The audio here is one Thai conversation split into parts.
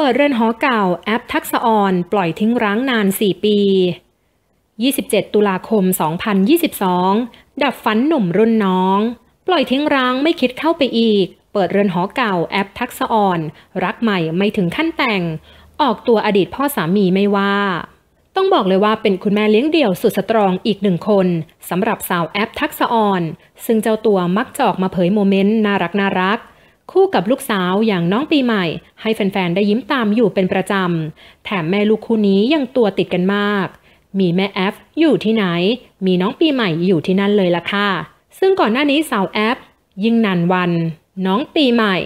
เปิดเรือนหอเก่าแอปทักษออนปล่อยทิ้งร้างนาน 4 ปี 27 ตุลาคม 2022 ดับฝันหนุ่มรุ่นน้อง ปล่อยทิ้งร้างไม่คิดเข้าไปอีก เปิดเรือนหอเก่าแอปทักษออนรักใหม่ไม่ถึงขั้นแต่ง ออกตัวอดีตพ่อสามีไม่ว่า ต้องบอกเลยว่าเป็นคุณแม่เลี้ยงเดี่ยวสุดสตรองอีกหนึ่งคนสำหรับสาวแอปทักษออนซึ่งเจ้าตัวมักจอกมาเผยโมเมนต์น่ารักน่ารักคู่กับลูกสาวอย่างน้องปีใหม่ให้แฟน ๆ ได้ยิ้มตามอยู่เป็นประจำ แถมแม่ลูกคู่นี้ยังตัวติดกันมาก มีแม่แอฟอยู่ที่ไหน มีน้องปีใหม่อยู่ที่นั่นเลยล่ะค่ะ ซึ่งก่อนหน้านี้สาวแอฟยิ่งนานวัน น้องปีใหม่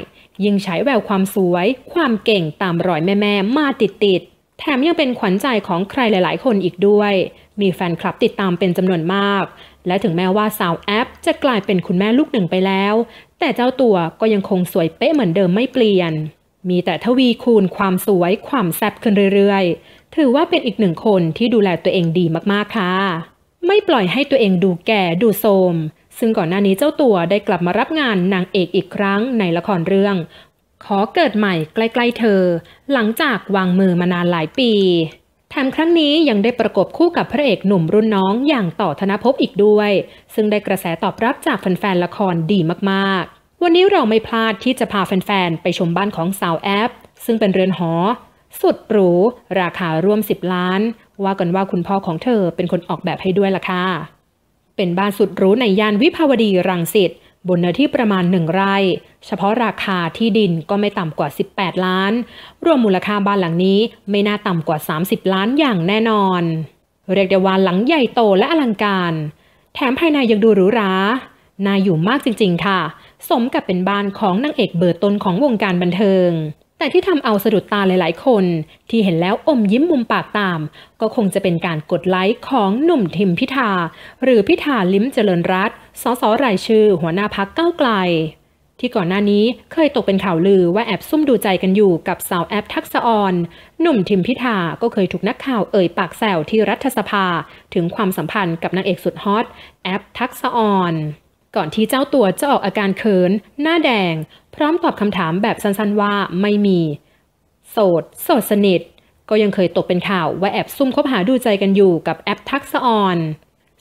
ยิ่งใช้แววความสวยความเก่งตามรอยแม่ๆ มาติดๆแถมยังเป็นขวัญใจของใครหลายๆ คนอีกด้วย มีแฟนคลับติดตามเป็นจำนวนมาก และถึงแม้ว่าสาวแอปจะกลายเป็นคุณแม่ลูกหนึ่งไปแล้ว แต่เจ้าตัวก็ยังคงสวยเป๊ะเหมือนเดิมไม่เปลี่ยน มีแต่ทวีคูณความสวยความแซ่บขึ้นเรื่อย ๆ ถือว่าเป็นอีกหนึ่งคนที่ดูแลตัวเองดีมากๆ ค่ะ ไม่ปล่อยให้ตัวเองดูแก่ดูโทมซึ่งก่อนหน้านี้เจ้าตัวได้กลับมารับงานนางเอกอีกครั้งในละครเรื่องขอเกิดใหม่ใกล้ ๆ เธอ หลังจากวางมือมานานหลายปี แถมครั้งนี้ยังได้ประกบคู่กับพระเอกหนุ่มรุ่นน้องอย่างต่อธนภพอีกด้วย ซึ่งได้กระแสตอบรับจากแฟนๆละครดีมากๆ วันนี้เราไม่พลาดที่จะพาแฟนๆไปชมบ้านของสาวแอปซึ่งเป็นเรือนหอ สุดหรู ราคาร่วม 10 ล้าน ว่ากันว่าคุณพ่อของเธอเป็นคนออกแบบให้ด้วยล่ะค่ะเป็นบ้านสุดหรูในย่านวิภาวดีรังสิตบนเนื้อที่ประมาณ 1 ไร่ เฉพาะราคาที่ดินก็ไม่ต่ำกว่า 18 ล้าน รวมมูลค่าบ้านหลังนี้ไม่น่าต่ำกว่า 30 ล้านอย่างแน่นอน เรียกได้ว่าหลังใหญ่โตและอลังการ แถมภายในยังดูหรูหรา น่าอยู่มากจริงๆค่ะ สมกับเป็นบ้านของนางเอกเบอร์ต้นของวงการบันเทิง แต่ที่ทำเอาสะดุดตาหลายๆ คน ที่เห็นแล้วอมยิ้มมุมปากตาม ก็คงจะเป็นการกดไลค์ของหนุ่มทิมพิธาหรือพิธาลิ้มเจริญรัตสสรายชื่อ หัวหน้าพักเก้าไกล ที่ก่อนหน้านี้เคยตกเป็นข่าวลือว่าแอบซุ่มดูใจกันอยู่กับสาวแอปทักษอรนหนุ่มทิมพิธาก็เคยถูกนักข่าวเอ่ยปากแซวที่รัฐสภา ถึงความสัมพันธ์กับนางเอกสุดฮอต แอปทักษอรนก่อนที่เจ้าตัวจะออกอาการเขิน หน้าแดง พร้อมตอบคำถามแบบสั้นๆ ว่าไม่มีโสดโสดสนิทก็ยังเคยตกเป็นข่าวว่าแอบซุ่มคบหาดูใจกันอยู่กับแอปทักษออน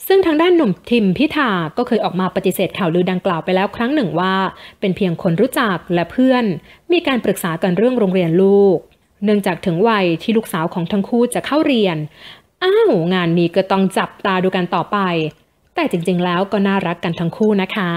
ซึ่งทางด้านหนุ่มทิมพิธาก็เคยออกมาปฏิเสธข่าวลือดังกล่าวไปแล้วครั้งหนึ่งว่า เป็นเพียงคนรู้จักและเพื่อนมีการปรึกษากันเรื่องโรงเรียนลูก เนื่องจากถึงวัยที่ลูกสาวของทั้งคู่จะเข้าเรียน อ้าวงานนี้ก็ต้องจับตาดูกันต่อไป แต่จริงๆแล้วก็น่ารักกันทั้งคู่นะคะ